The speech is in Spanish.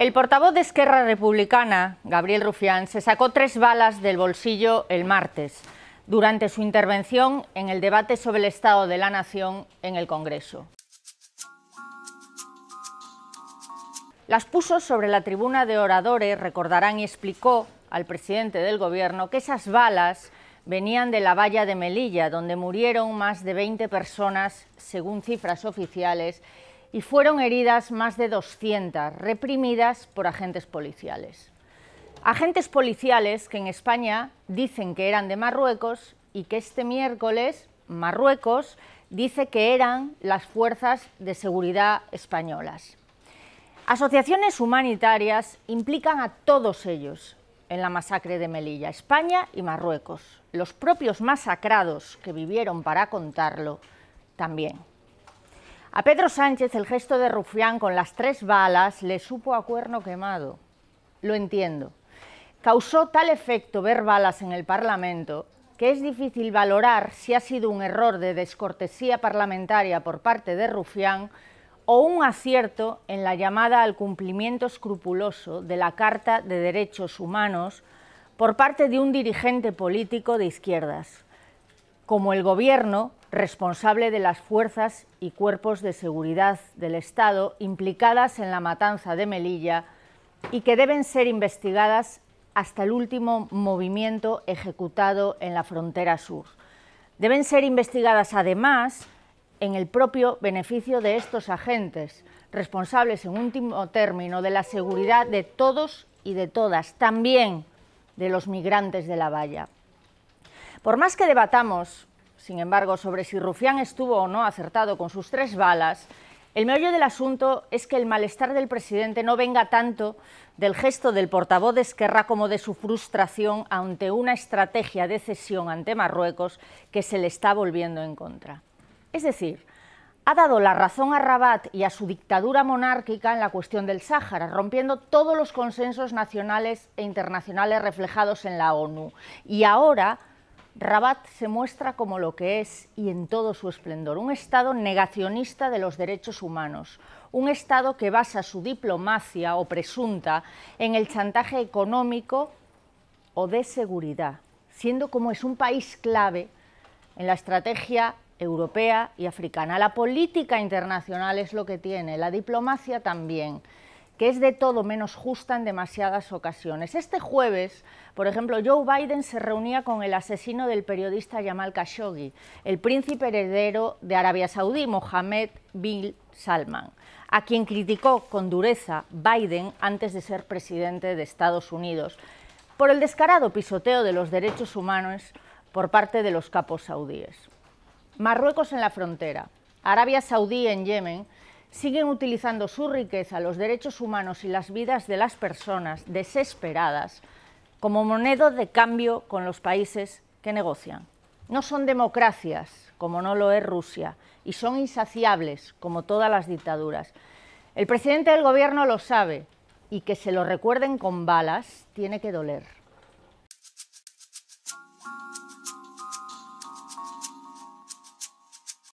El portavoz de Esquerra Republicana, Gabriel Rufián, se sacó tres balas del bolsillo el martes durante su intervención en el debate sobre el Estado de la Nación en el Congreso. Las puso sobre la tribuna de oradores, recordarán, y explicó al presidente del Gobierno que esas balas venían de la valla de Melilla, donde murieron más de 20 personas, según cifras oficiales, y fueron heridas más de 200, reprimidas por agentes policiales. Agentes policiales que en España dicen que eran de Marruecos y que este miércoles Marruecos dice que eran las fuerzas de seguridad españolas. Asociaciones humanitarias implican a todos ellos en la masacre de Melilla, España y Marruecos. Los propios masacrados que vivieron para contarlo también. A Pedro Sánchez el gesto de Rufián con las tres balas le supo a cuerno quemado. Lo entiendo. Causó tal efecto ver balas en el Parlamento que es difícil valorar si ha sido un error de descortesía parlamentaria por parte de Rufián o un acierto en la llamada al cumplimiento escrupuloso de la Carta de Derechos Humanos por parte de un dirigente político de izquierdas como el Gobierno responsable de las fuerzas y cuerpos de seguridad del Estado implicadas en la matanza de Melilla y que deben ser investigadas hasta el último movimiento ejecutado en la frontera sur. Deben ser investigadas además en el propio beneficio de estos agentes, responsables en último término de la seguridad de todos y de todas, también de los migrantes de la valla. Por más que debatamos, sin embargo, sobre si Rufián estuvo o no acertado con sus tres balas, el meollo del asunto es que el malestar del presidente no venga tanto del gesto del portavoz de Esquerra como de su frustración ante una estrategia de cesión ante Marruecos que se le está volviendo en contra. Es decir, ha dado la razón a Rabat y a su dictadura monárquica en la cuestión del Sáhara, rompiendo todos los consensos nacionales e internacionales reflejados en la ONU. Y ahora Rabat se muestra como lo que es y en todo su esplendor, un Estado negacionista de los derechos humanos, un Estado que basa su diplomacia o presunta en el chantaje económico o de seguridad, siendo como es un país clave en la estrategia europea y africana. La política internacional es lo que tiene, la diplomacia también que es de todo menos justa en demasiadas ocasiones. Este jueves, por ejemplo, Joe Biden se reunía con el asesino del periodista Jamal Khashoggi, el príncipe heredero de Arabia Saudí, Mohammed bin Salman, a quien criticó con dureza Biden antes de ser presidente de Estados Unidos por el descarado pisoteo de los derechos humanos por parte de los capos saudíes. Marruecos en la frontera, Arabia Saudí en Yemen siguen utilizando su riqueza, los derechos humanos y las vidas de las personas desesperadas como moneda de cambio con los países que negocian. No son democracias, como no lo es Rusia, y son insaciables, como todas las dictaduras. El presidente del gobierno lo sabe, y que se lo recuerden con balas tiene que doler.